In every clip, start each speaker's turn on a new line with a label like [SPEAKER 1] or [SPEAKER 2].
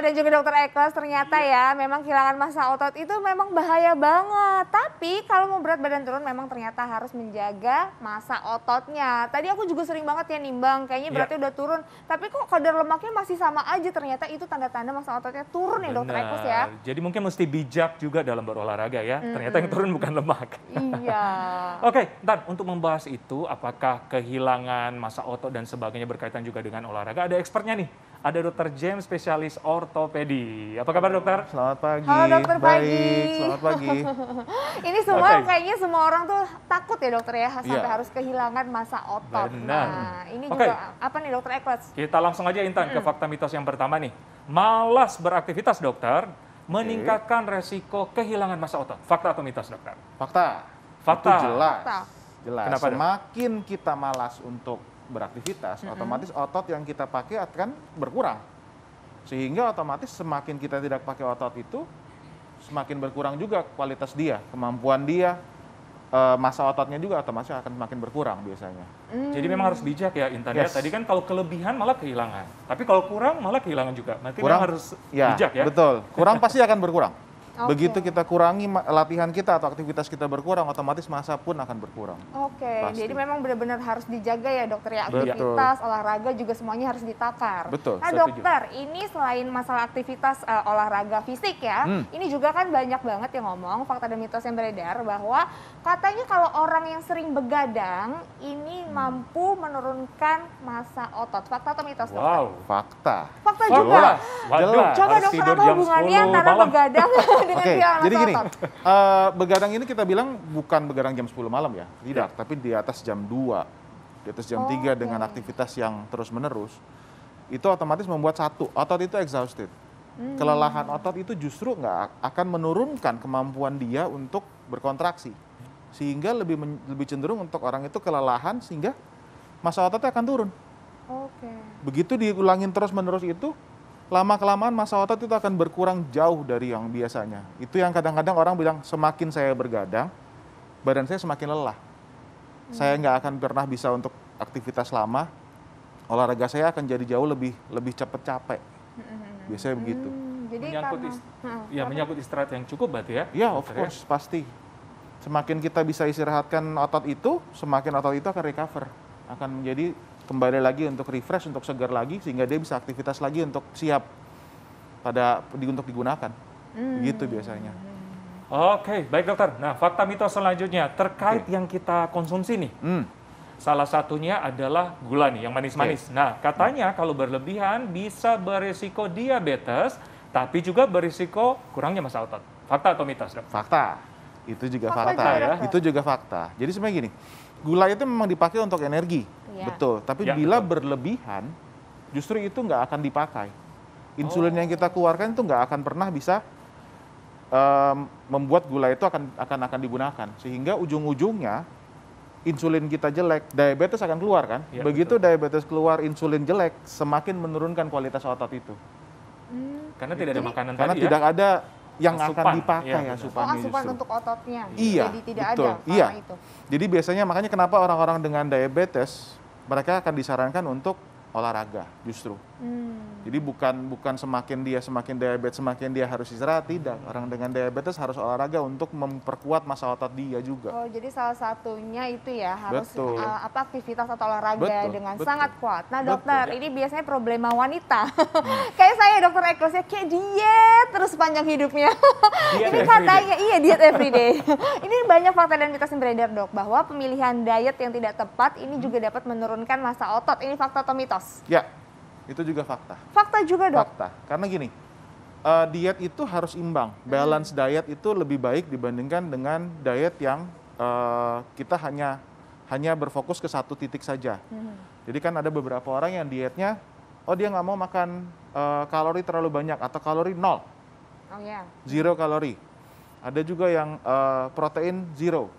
[SPEAKER 1] dan juga dokter Eklas ternyata iya. ya memang kehilangan masa otot itu memang bahaya banget. Tapi kalau mau berat badan turun memang ternyata harus menjaga masa ototnya. Tadi aku juga sering banget ya nimbang, kayaknya iya. beratnya udah turun. Tapi kok kadar lemaknya masih sama aja ternyata itu tanda-tanda masa ototnya turun ya dokter Eklas ya.
[SPEAKER 2] Jadi mungkin mesti bijak juga dalam berolahraga ya. Hmm. Ternyata yang turun bukan lemak.
[SPEAKER 1] Iya.
[SPEAKER 2] Oke, Dan untuk membahas itu apakah kehilangan masa otot dan sebagainya berkaitan juga dengan olahraga ada expertnya nih ada Dokter James spesialis ortopedi. Apa kabar dokter? Selamat pagi. Halo dokter pagi. Selamat pagi.
[SPEAKER 1] Ini semua okay. kayaknya semua orang tuh takut ya dokter ya iya. sampai yeah. harus kehilangan masa otot.
[SPEAKER 2] Benar. Nah,
[SPEAKER 1] ini okay. juga apa nih dokter Eklas?
[SPEAKER 2] Kita langsung aja Intan mm. ke fakta mitos yang pertama nih. Malas beraktivitas dokter meningkatkan okay. resiko kehilangan masa otot. Fakta atau mitos dokter? Fakta. Fakta. Itu jelas. Fakta. Jelas. Kenapa, Semakin dok? kita malas
[SPEAKER 3] untuk beraktivitas, mm-hmm. otomatis otot yang kita pakai akan berkurang. Sehingga otomatis semakin kita tidak pakai otot itu, semakin berkurang juga kualitas dia, kemampuan dia, eh, masa ototnya juga otomatis akan semakin berkurang biasanya. Mm. Jadi memang harus
[SPEAKER 2] bijak ya Intan ya. yes. ya. Tadi kan kalau kelebihan malah kehilangan, tapi kalau kurang malah kehilangan juga. Nanti kurang harus ya, bijak ya. Betul.
[SPEAKER 3] Kurang pasti akan berkurang.
[SPEAKER 1] Okay. Begitu kita
[SPEAKER 3] kurangi latihan kita atau aktivitas kita berkurang, otomatis masa pun akan berkurang.
[SPEAKER 1] Oke, okay. jadi memang benar-benar harus dijaga ya dokter ya aktivitas, Betul. olahraga juga semuanya harus ditakar. Betul. Nah dokter, setuju. ini selain masalah aktivitas uh, olahraga fisik ya, hmm. ini juga kan banyak banget yang ngomong fakta dan mitos yang beredar bahwa katanya kalau orang yang sering begadang ini hmm. mampu menurunkan masa otot. Fakta atau mitos dokter? Wow,
[SPEAKER 3] fakta. Fakta juga. Jelas. Jelas. Coba dokter apa hubungannya antara begadang
[SPEAKER 1] Oke, okay. dia Jadi gini,
[SPEAKER 3] uh, begadang ini kita bilang bukan begadang jam 10 malam ya. Tidak, yeah. tapi di atas jam 2, di atas jam oh, 3 okay. dengan aktivitas yang terus-menerus itu otomatis membuat satu, otot itu exhausted. Hmm. Kelelahan otot itu justru nggak akan menurunkan kemampuan dia untuk berkontraksi. Sehingga lebih men, lebih cenderung untuk orang itu kelelahan sehingga masa ototnya akan turun. Okay. Begitu diulangin terus-menerus itu, lama-kelamaan masa otot itu akan berkurang jauh dari yang biasanya. Itu yang kadang-kadang orang bilang, semakin saya bergadang, badan saya semakin lelah. Hmm. Saya nggak akan pernah bisa untuk aktivitas lama, olahraga saya akan jadi jauh lebih lebih cepat capek. Hmm. Biasanya hmm. begitu.
[SPEAKER 1] Jadi menyangkut karena, ist ya
[SPEAKER 2] menyangkut istirahat yang cukup berarti ya? Ya, of ya? course,
[SPEAKER 3] pasti. Semakin kita bisa istirahatkan otot itu, semakin otot itu akan recover, akan menjadi kembali lagi untuk refresh, untuk segar lagi sehingga dia bisa aktivitas lagi untuk siap pada di, untuk digunakan. Hmm. Gitu biasanya.
[SPEAKER 2] Oke, baik dokter. Nah, fakta mitos selanjutnya terkait okay. yang kita konsumsi nih. Hmm. Salah satunya adalah gula nih, yang manis-manis. Okay. Nah, katanya hmm. kalau berlebihan bisa berisiko diabetes, tapi juga berisiko kurangnya masa otot. Fakta atau mitos, dok? Fakta.
[SPEAKER 3] Itu juga fakta. fakta ya? Itu juga fakta. Jadi sebenarnya gini, gula itu memang dipakai untuk energi, ya. betul. Tapi ya, bila betul. berlebihan, justru itu nggak akan dipakai. Insulin oh. yang kita keluarkan itu nggak akan pernah bisa um, membuat gula itu akan akan akan digunakan, sehingga ujung-ujungnya insulin kita jelek, diabetes akan keluar kan. Ya, Begitu betul. diabetes keluar, insulin jelek, semakin menurunkan kualitas otot itu.
[SPEAKER 1] Hmm.
[SPEAKER 2] Karena tidak ada makanan Karena tadi ya? tidak ya?
[SPEAKER 3] ada yang asupan. akan dipakai ya, asupan oh, asupan untuk
[SPEAKER 1] ototnya. Iya. Jadi tidak betul. ada iya. itu.
[SPEAKER 3] Jadi biasanya makanya kenapa orang-orang dengan diabetes mereka akan disarankan untuk olahraga justru. Hmm. Jadi bukan bukan semakin dia semakin diabetes semakin dia harus istirahat tidak. Orang dengan diabetes harus olahraga untuk memperkuat masa otot dia juga. Oh,
[SPEAKER 1] jadi salah satunya itu ya harus Uh, apa aktivitas atau olahraga betul, dengan betul. sangat kuat. Nah, dokter, betul. Ya. ini biasanya problema wanita. Hmm. kayak saya dokter Eklos ya kayak diet terus panjang hidupnya. ini katanya iya diet everyday. ini banyak fakta dan mitos yang beredar, Dok, bahwa pemilihan diet yang tidak tepat ini hmm. juga dapat menurunkan masa otot. Ini fakta atau mitos?
[SPEAKER 3] Ya itu juga fakta.
[SPEAKER 1] Fakta juga dok?
[SPEAKER 3] Fakta. Karena gini, uh, diet itu harus imbang. Hmm. Balance hmm. diet itu lebih baik dibandingkan dengan diet yang uh, kita hanya hanya berfokus ke satu titik saja. Hmm. Jadi kan ada beberapa orang yang dietnya, oh dia nggak mau makan uh, kalori terlalu banyak atau kalori nol, oh, yeah. zero kalori. Ada juga yang uh, protein zero.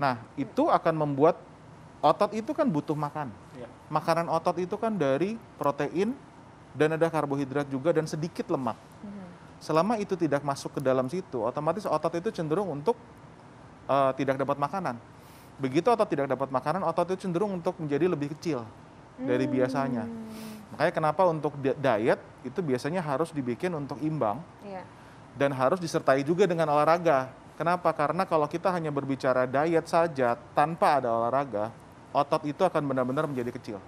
[SPEAKER 3] Nah itu akan membuat otot itu kan butuh makan. Ya. Makanan otot itu kan dari protein dan ada karbohidrat juga dan sedikit lemak. -hmm. Selama itu tidak masuk ke dalam situ, otomatis otot itu cenderung untuk uh, tidak dapat makanan. Begitu otot tidak dapat makanan, otot itu cenderung untuk menjadi lebih kecil mm.
[SPEAKER 1] dari hmm. biasanya.
[SPEAKER 3] Makanya kenapa untuk diet itu biasanya harus dibikin untuk imbang ya. dan harus disertai juga dengan olahraga. Kenapa? Karena kalau kita hanya berbicara diet saja tanpa ada olahraga, otot itu akan benar-benar menjadi kecil.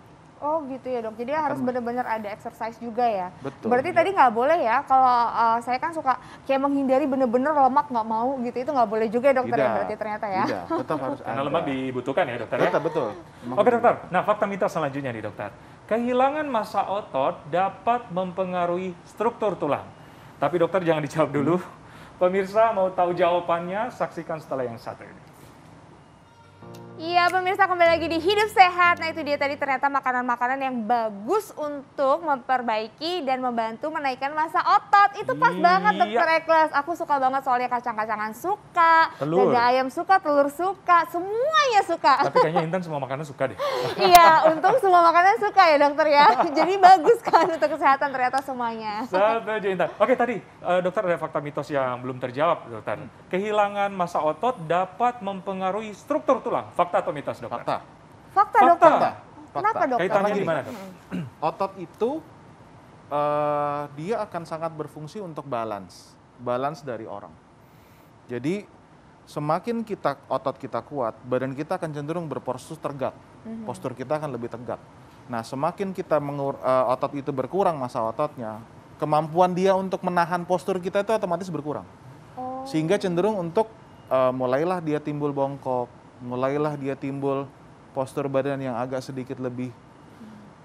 [SPEAKER 1] Oh gitu ya dok. Jadi harus benar-benar ada exercise juga ya.
[SPEAKER 3] Betul. Berarti tadi
[SPEAKER 1] nggak boleh ya kalau uh, saya kan suka kayak menghindari benar-benar lemak nggak mau gitu itu nggak boleh juga ya, dokter ya, tidak, ya berarti ternyata ya. Tidak. Tetap
[SPEAKER 2] harus. Karena lemak dibutuhkan ya dokter. Ya? Betul ya? betul. Oke dokter. Nah fakta mitos selanjutnya nih dokter. Kehilangan massa otot dapat mempengaruhi struktur tulang. Tapi dokter jangan dijawab dulu. Hmm. Pemirsa mau tahu jawabannya saksikan setelah yang satu ini.
[SPEAKER 1] Iya pemirsa kembali lagi di Hidup Sehat. Nah itu dia tadi ternyata makanan-makanan yang bagus untuk memperbaiki dan membantu menaikkan masa otot. Itu pas iya. banget dokter Eklas. Aku suka banget soalnya kacang-kacangan suka, telur. ayam suka, telur suka, semuanya suka. Tapi kayaknya
[SPEAKER 2] Intan semua makanan suka deh. iya untung
[SPEAKER 1] semua makanan suka ya dokter ya. Jadi bagus kan untuk kesehatan ternyata semuanya. aja
[SPEAKER 2] Intan. Oke tadi eh, dokter ada fakta mitos yang belum terjawab dokter. Kehilangan masa otot dapat mempengaruhi struktur tulang. Fakta Fakta atau mitos dokter? Fakta. Fakta,
[SPEAKER 1] Fakta. dokter. Fakta. Fakta.
[SPEAKER 2] Kenapa dokter? Kaitannya gimana hmm.
[SPEAKER 3] dok?
[SPEAKER 2] Otot itu uh, dia akan
[SPEAKER 3] sangat berfungsi untuk balance. Balance dari orang. Jadi semakin kita otot kita kuat, badan kita akan cenderung berpostur tegak. Hmm. Postur kita akan lebih tegak. Nah, semakin kita mengur, uh, otot itu berkurang masa ototnya, kemampuan dia untuk menahan postur kita itu otomatis berkurang. Oh. Sehingga cenderung untuk uh, mulailah dia timbul bongkok, mulailah dia timbul postur badan yang agak sedikit lebih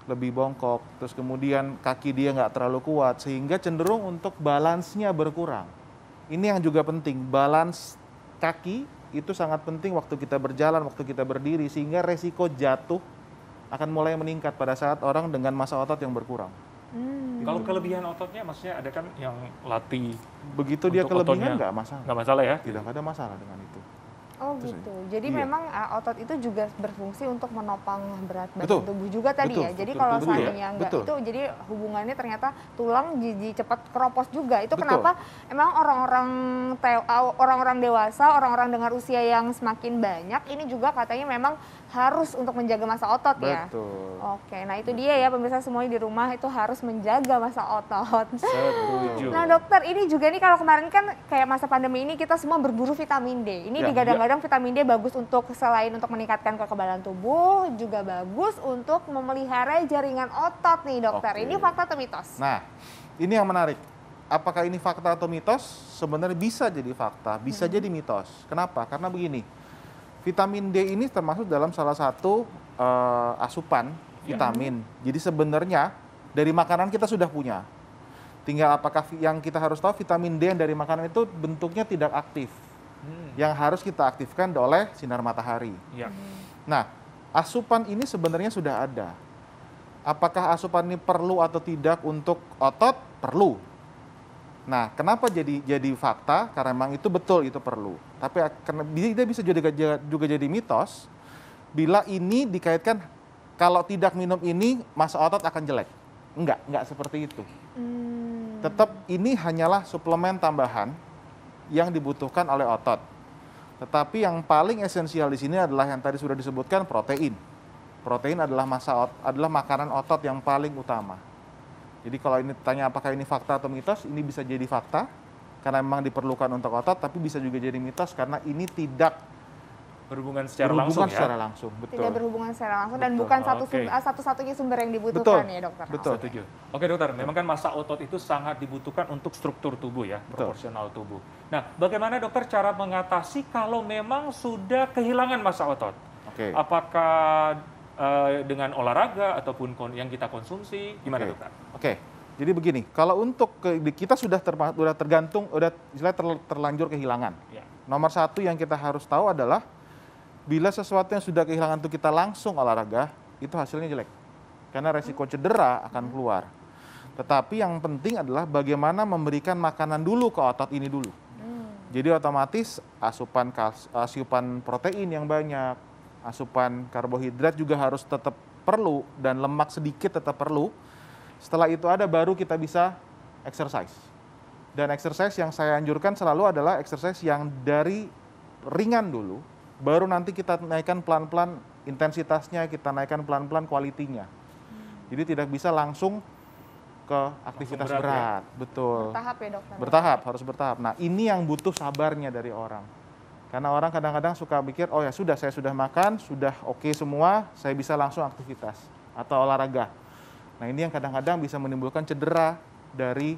[SPEAKER 3] lebih bongkok, terus kemudian kaki dia nggak terlalu kuat, sehingga cenderung untuk balansnya berkurang. Ini yang juga penting, balance kaki itu sangat penting waktu kita berjalan, waktu kita berdiri, sehingga resiko jatuh akan mulai meningkat pada saat orang dengan masa otot yang berkurang.
[SPEAKER 2] Hmm. Kalau kelebihan ototnya, maksudnya ada kan yang
[SPEAKER 3] latih. Begitu dia kelebihan nggak masalah. Nggak masalah ya? Tidak ada masalah dengan itu.
[SPEAKER 1] Oh Terus gitu. Aja. Jadi iya. memang uh, otot itu juga berfungsi untuk menopang berat badan betul. tubuh juga tadi betul. ya. Jadi betul, kalau seandainya ya. enggak betul. itu jadi hubungannya ternyata tulang jadi cepat keropos juga. Itu betul. kenapa emang orang-orang orang-orang dewasa, orang-orang dengan usia yang semakin banyak ini juga katanya memang harus untuk menjaga masa otot Betul. ya. Betul. Oke, nah itu dia ya pemirsa semuanya di rumah itu harus menjaga masa otot. Setuju. Nah dokter ini juga nih kalau kemarin kan kayak masa pandemi ini kita semua berburu vitamin D. Ini ya, digadang-gadang ya. vitamin D bagus untuk selain untuk meningkatkan kekebalan tubuh juga bagus untuk memelihara jaringan otot nih dokter. Oke. Ini fakta atau mitos? Nah
[SPEAKER 3] ini yang menarik. Apakah ini fakta atau mitos? Sebenarnya bisa jadi fakta, bisa hmm. jadi mitos. Kenapa? Karena begini Vitamin D ini termasuk dalam salah satu uh, asupan ya. vitamin. Ya. Jadi sebenarnya dari makanan kita sudah punya. Tinggal apakah yang kita harus tahu vitamin D yang dari makanan itu bentuknya tidak aktif. Hmm. Yang harus kita aktifkan oleh sinar matahari. Ya. Nah, asupan ini sebenarnya sudah ada. Apakah asupan ini perlu atau tidak untuk otot? Perlu. Nah, kenapa jadi jadi fakta? Karena memang itu betul itu perlu. Tapi karena dia bisa juga, juga jadi mitos bila ini dikaitkan kalau tidak minum ini masa otot akan jelek. Enggak, enggak seperti itu.
[SPEAKER 2] Hmm.
[SPEAKER 3] Tetap ini hanyalah suplemen tambahan yang dibutuhkan oleh otot. Tetapi yang paling esensial di sini adalah yang tadi sudah disebutkan protein. Protein adalah masa otot, adalah makanan otot yang paling utama. Jadi kalau ini tanya apakah ini fakta atau mitos, ini bisa jadi fakta, karena memang diperlukan untuk otot, tapi bisa juga jadi mitos karena ini tidak
[SPEAKER 2] berhubungan secara berhubungan langsung ya? secara ya? langsung betul tidak
[SPEAKER 1] berhubungan secara langsung betul. dan bukan satu okay. Ah, satu satu satunya sumber yang dibutuhkan betul. ya dokter betul oke
[SPEAKER 2] okay, dokter betul. memang kan masa otot itu sangat dibutuhkan untuk struktur tubuh ya betul. proporsional tubuh nah bagaimana dokter cara mengatasi kalau memang sudah kehilangan masa otot okay. apakah uh, dengan olahraga ataupun yang kita konsumsi gimana okay. dokter oke
[SPEAKER 3] okay. Jadi begini, kalau untuk kita sudah tergantung, sudah terlanjur kehilangan. Ya. Nomor satu yang kita harus tahu adalah bila sesuatu yang sudah kehilangan itu kita langsung olahraga, itu hasilnya jelek. Karena resiko cedera akan hmm. keluar. Tetapi yang penting adalah bagaimana memberikan makanan dulu ke otot ini dulu. Hmm. Jadi otomatis asupan asupan protein yang banyak, asupan karbohidrat juga harus tetap perlu dan lemak sedikit tetap perlu setelah itu ada baru kita bisa exercise. Dan exercise yang saya anjurkan selalu adalah exercise yang dari ringan dulu, baru nanti kita naikkan pelan-pelan intensitasnya, kita naikkan pelan-pelan kualitinya. Hmm. Jadi tidak bisa langsung ke aktivitas langsung berat, ya? berat. Ya? betul. Bertahap ya dokter. Bertahap, harus bertahap. Nah ini yang butuh sabarnya dari orang. Karena orang kadang-kadang suka mikir oh ya sudah, saya sudah makan, sudah oke okay semua, saya bisa langsung aktivitas atau olahraga. Nah ini yang kadang-kadang bisa menimbulkan cedera dari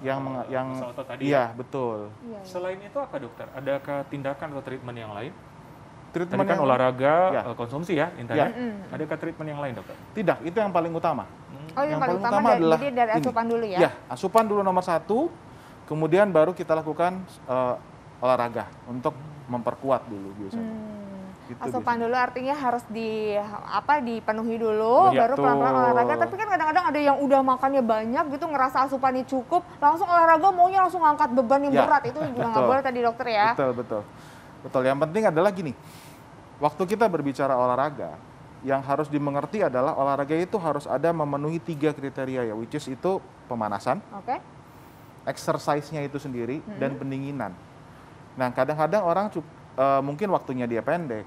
[SPEAKER 3] yang oh, meng, yang tadi iya ya? betul.
[SPEAKER 2] Iya, iya. Selain itu apa dokter? Adakah tindakan atau treatment yang lain? Treatment tadi kan yang, olahraga, ya. konsumsi ya intinya. Ya. Mm. Adakah treatment yang lain dokter? Tidak, itu yang paling utama. Hmm.
[SPEAKER 1] Oh yang, yang paling, utama, utama, dari, adalah jadi dari asupan ini. dulu ya? Ya
[SPEAKER 3] asupan dulu nomor satu, kemudian baru kita lakukan uh, olahraga untuk memperkuat dulu biasanya. Hmm gitu asupan
[SPEAKER 1] dulu artinya harus di apa dipenuhi dulu oh, iya, baru pelan-pelan olahraga tapi kan kadang-kadang ada yang udah makannya banyak gitu ngerasa asupannya cukup langsung olahraga maunya langsung angkat beban yang ya. berat itu juga nggak boleh tadi dokter ya
[SPEAKER 3] betul betul betul yang penting adalah gini waktu kita berbicara olahraga yang harus dimengerti adalah olahraga itu harus ada memenuhi tiga kriteria ya which is itu pemanasan okay. exercise-nya itu sendiri -hmm. dan pendinginan nah kadang-kadang orang uh, mungkin waktunya dia pendek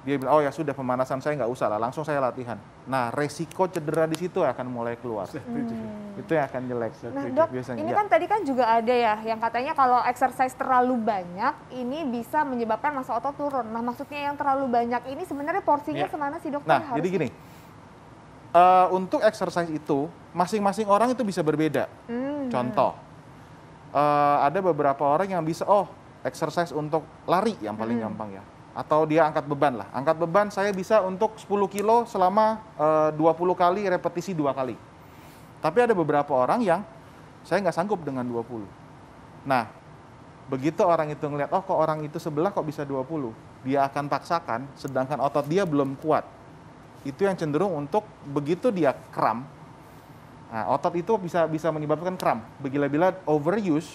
[SPEAKER 3] dia bilang oh ya sudah pemanasan saya nggak usah lah langsung saya latihan nah resiko cedera di situ akan mulai keluar
[SPEAKER 1] hmm.
[SPEAKER 3] itu yang akan jelek nah dok biasanya. ini ya. kan
[SPEAKER 1] tadi kan juga ada ya yang katanya kalau exercise terlalu banyak ini bisa menyebabkan masa otot turun nah maksudnya yang terlalu banyak ini sebenarnya porsinya ya. semana sih dokter nah kan harus jadi gini
[SPEAKER 3] uh, untuk exercise itu masing-masing orang itu bisa berbeda
[SPEAKER 1] hmm. contoh
[SPEAKER 3] uh, ada beberapa orang yang bisa oh exercise untuk lari yang paling hmm. gampang ya atau dia angkat beban lah. Angkat beban saya bisa untuk 10 kilo selama e, eh, 20 kali repetisi dua kali. Tapi ada beberapa orang yang saya nggak sanggup dengan 20. Nah, begitu orang itu ngeliat, oh kok orang itu sebelah kok bisa 20? Dia akan paksakan, sedangkan otot dia belum kuat. Itu yang cenderung untuk begitu dia kram, nah, otot itu bisa bisa menyebabkan kram. Bila-bila overuse,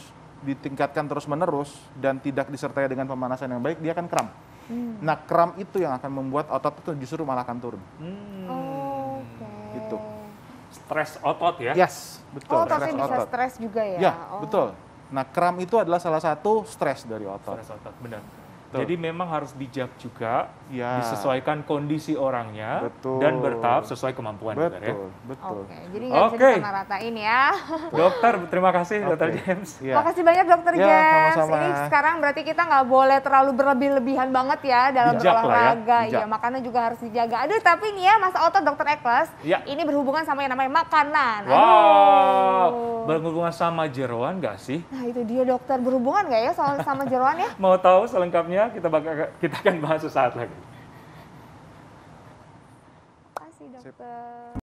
[SPEAKER 3] ditingkatkan terus-menerus, dan tidak disertai dengan pemanasan yang baik, dia akan kram. Hmm. Nah kram itu yang akan membuat otot itu justru malah akan turun. Hmm. Oh, okay. Gitu.
[SPEAKER 2] Stres otot ya?
[SPEAKER 3] Yes, betul. Oh, tapi bisa stres
[SPEAKER 1] juga ya? Ya, oh. betul.
[SPEAKER 3] Nah kram itu adalah salah satu stres dari otot. Stres
[SPEAKER 2] otot, benar. Betul. Jadi memang harus bijak juga, ya. disesuaikan kondisi orangnya betul. dan bertahap sesuai kemampuan ya. betul, ya. Betul. Oke,
[SPEAKER 1] jadi nggak okay. bisa ratain ya. Dokter,
[SPEAKER 2] terima kasih okay. dokter James. Ya. kasih
[SPEAKER 1] banyak dokter ya, James. Sama -sama. Ini sekarang berarti kita nggak boleh terlalu berlebih-lebihan banget ya dalam bijak berolahraga. Ya. ya, makanan juga harus dijaga. Aduh, tapi ini ya Mas Otto, dokter Eklas, ya. ini berhubungan sama yang namanya makanan. Wow,
[SPEAKER 2] berhubungan sama jeroan nggak sih?
[SPEAKER 1] Nah itu dia dokter, berhubungan nggak ya sama jeroan ya?
[SPEAKER 2] Mau tahu selengkapnya? dalamnya kita baga- kita akan bahas sesaat lagi. Terima kasih dokter.